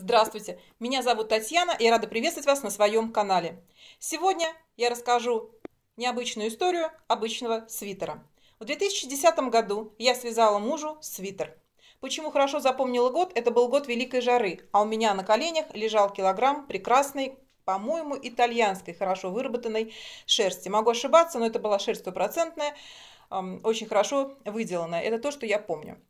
Здравствуйте, меня зовут Татьяна и я рада приветствовать вас на своем канале. Сегодня я расскажу необычную историю обычного свитера. В 2010 году я связала мужу свитер. Почему хорошо запомнила год? Это был год Великой жары, а у меня на коленях лежал килограмм прекрасной по-моему, итальянской, хорошо выработанной шерсти. Могу ошибаться, но это была шерсть стопроцентная, очень хорошо выделанная. Это то, что я помню.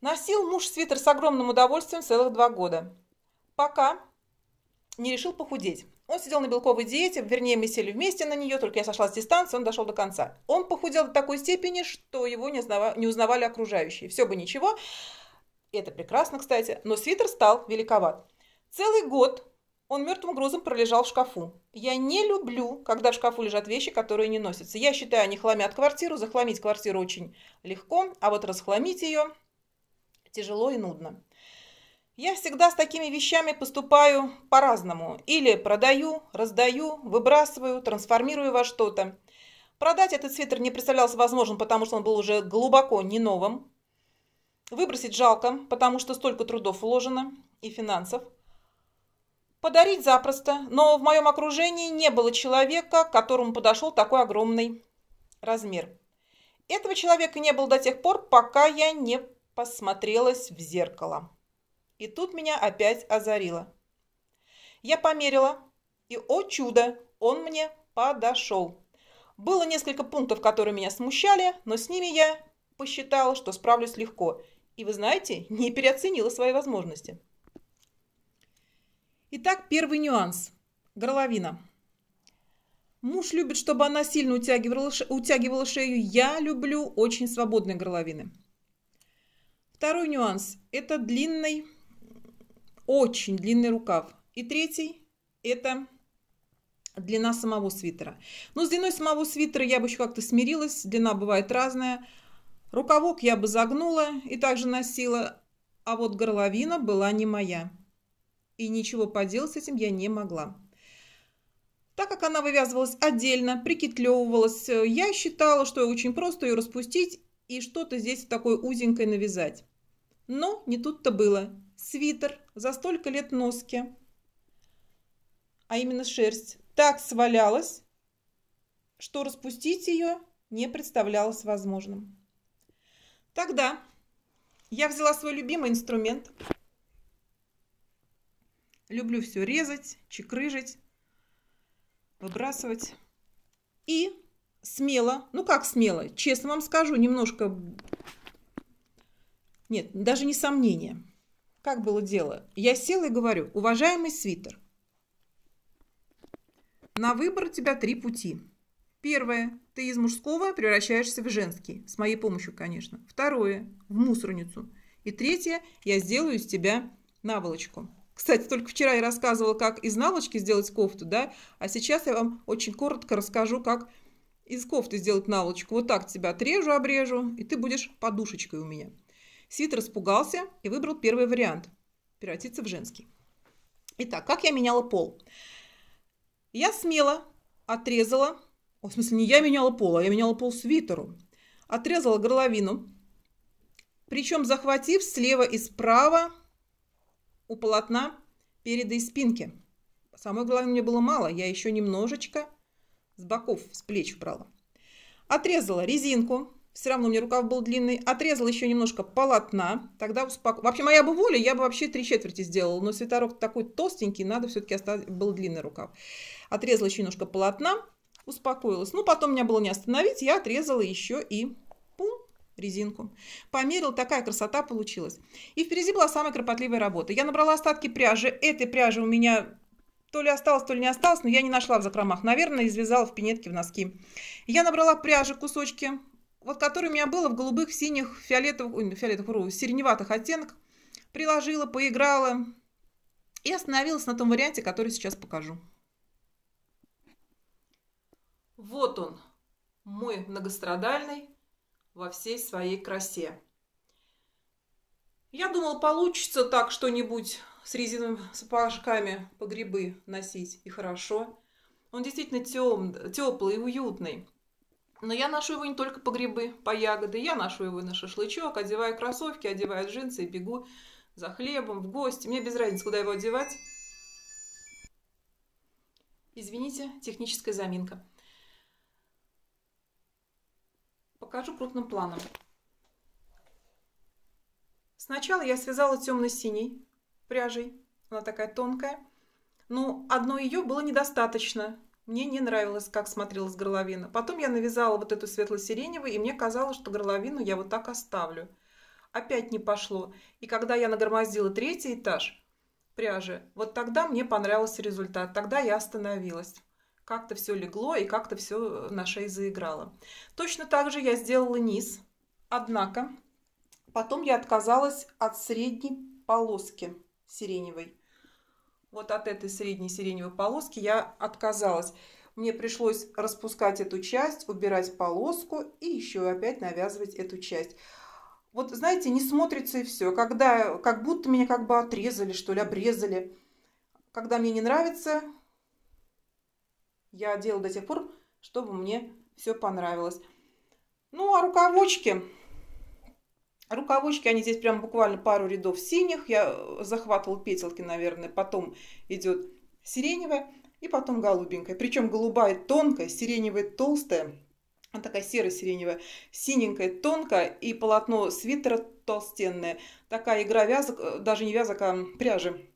Носил муж свитер с огромным удовольствием целых два года. Пока не решил похудеть. Он сидел на белковой диете, вернее, мы сели вместе на нее, только я сошла с дистанции, он дошел до конца. Он похудел до такой степени, что его не, узнавали, не узнавали окружающие. Все бы ничего, это прекрасно, кстати, но свитер стал великоват. Целый год он мертвым грузом пролежал в шкафу. Я не люблю, когда в шкафу лежат вещи, которые не носятся. Я считаю, они хламят квартиру, захламить квартиру очень легко, а вот расхламить ее тяжело и нудно. Я всегда с такими вещами поступаю по-разному. Или продаю, раздаю, выбрасываю, трансформирую во что-то. Продать этот свитер не представлялся возможным, потому что он был уже глубоко не новым. Выбросить жалко, потому что столько трудов вложено и финансов. Подарить запросто, но в моем окружении не было человека, к которому подошел такой огромный размер. Этого человека не было до тех пор, пока я не посмотрелась в зеркало. И тут меня опять озарило. Я померила, и, о чудо, он мне подошел. Было несколько пунктов, которые меня смущали, но с ними я посчитала, что справлюсь легко. И вы знаете, не переоценила свои возможности. Итак, первый нюанс. Горловина. Муж любит, чтобы она сильно утягивала, утягивала шею. Я люблю очень свободные горловины. Второй нюанс – это длинный, очень длинный рукав. И третий – это длина самого свитера. Но ну, с длиной самого свитера я бы еще как-то смирилась, длина бывает разная. Рукавок я бы загнула и также носила, а вот горловина была не моя. И ничего поделать с этим я не могла. Так как она вывязывалась отдельно, прикитлевывалась, э, я считала, что очень просто ее распустить и что-то здесь такое узенькое навязать. Но не тут-то было. Свитер за столько лет носки, а именно шерсть, так свалялась, что распустить ее не представлялось возможным. Тогда я взяла свой любимый инструмент. Люблю все резать, чекрыжить, выбрасывать. И смело, ну как смело, честно вам скажу, немножко нет, даже не сомнение. Как было дело? Я села и говорю, уважаемый свитер, на выбор у тебя три пути. Первое. Ты из мужского превращаешься в женский. С моей помощью, конечно. Второе. В мусорницу. И третье. Я сделаю из тебя наволочку. Кстати, только вчера я рассказывала, как из наволочки сделать кофту, да? А сейчас я вам очень коротко расскажу, как из кофты сделать наволочку. Вот так тебя отрежу, обрежу, и ты будешь подушечкой у меня. Свит распугался и выбрал первый вариант – превратиться в женский. Итак, как я меняла пол? Я смело отрезала, о, в смысле, не я меняла пол, а я меняла пол свитеру, отрезала горловину, причем захватив слева и справа у полотна переда и спинки. Самой головы мне было мало, я еще немножечко с боков, с плеч брала. Отрезала резинку, все равно у меня рукав был длинный. Отрезала еще немножко полотна. Тогда успокоилась. Вообще, моя бы воля, я бы вообще три четверти сделала. Но свитерок такой толстенький, надо все-таки оставить. Был длинный рукав. Отрезала еще немножко полотна. Успокоилась. Ну, потом меня было не остановить. Я отрезала еще и пум, резинку. померил, такая красота получилась. И впереди была самая кропотливая работа. Я набрала остатки пряжи. Этой пряжи у меня то ли осталось, то ли не осталось, но я не нашла в закромах. Наверное, извязала в пинетке в носки. Я набрала пряжи, кусочки вот который у меня было в голубых, синих, фиолетовых, ой, фиолетовых, ру, сиреневатых оттенках, приложила, поиграла и остановилась на том варианте, который сейчас покажу. Вот он, мой многострадальный во всей своей красе. Я думала, получится так что-нибудь с резиновыми сапожками по грибы носить, и хорошо. Он действительно тем, теплый и уютный. Но я ношу его не только по грибы, по ягоды, я ношу его на шашлычок, одеваю кроссовки, одеваю джинсы и бегу за хлебом, в гости. Мне без разницы, куда его одевать. Извините, техническая заминка. Покажу крупным планом. Сначала я связала темно-синей пряжей. Она такая тонкая. Но ну, одной ее было недостаточно. Мне не нравилось, как смотрелась горловина. Потом я навязала вот эту светло-сиреневую, и мне казалось, что горловину я вот так оставлю. Опять не пошло. И когда я нагромоздила третий этаж пряжи, вот тогда мне понравился результат. Тогда я остановилась. Как-то все легло и как-то все на шее заиграло. Точно так же я сделала низ. Однако потом я отказалась от средней полоски сиреневой. Вот от этой средней сиреневой полоски я отказалась. Мне пришлось распускать эту часть, убирать полоску и еще опять навязывать эту часть. Вот, знаете, не смотрится и все. Когда, как будто меня как бы отрезали, что ли, обрезали. Когда мне не нравится, я делаю до тех пор, чтобы мне все понравилось. Ну, а рукавочки Рукавычки, они здесь прям буквально пару рядов синих. Я э, захватывал петелки, наверное. Потом идет сиреневая и потом голубенькая. Причем голубая тонкая, сиреневая толстая. Она такая серо-сиреневая, синенькая, тонкая и полотно свитера толстенное. Такая игра вязок, э, даже не вязок, а пряжи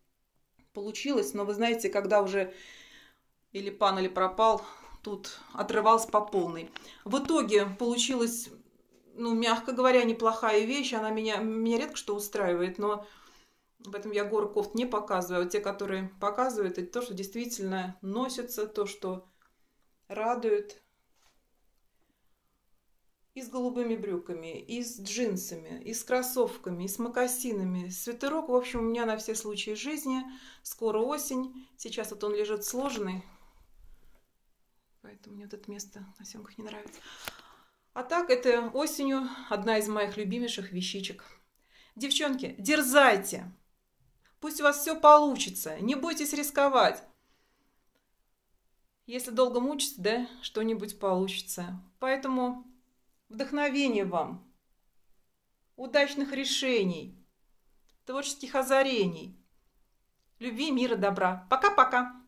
получилась. Но вы знаете, когда уже или пан, или пропал, тут отрывался по полной. В итоге получилось ну, мягко говоря, неплохая вещь. Она меня, меня редко что устраивает, но в этом я горы кофт не показываю. А те, которые показывают, это то, что действительно носится, то, что радует. И с голубыми брюками, и с джинсами, и с кроссовками, и с мокасинами. Свитерок, в общем, у меня на все случаи жизни. Скоро осень. Сейчас вот он лежит сложный, Поэтому мне вот это место на съемках не нравится. А так, это осенью одна из моих любимейших вещичек. Девчонки, дерзайте! Пусть у вас все получится, не бойтесь рисковать. Если долго мучиться, да, что-нибудь получится. Поэтому вдохновение вам, удачных решений, творческих озарений, любви, мира, добра. Пока-пока!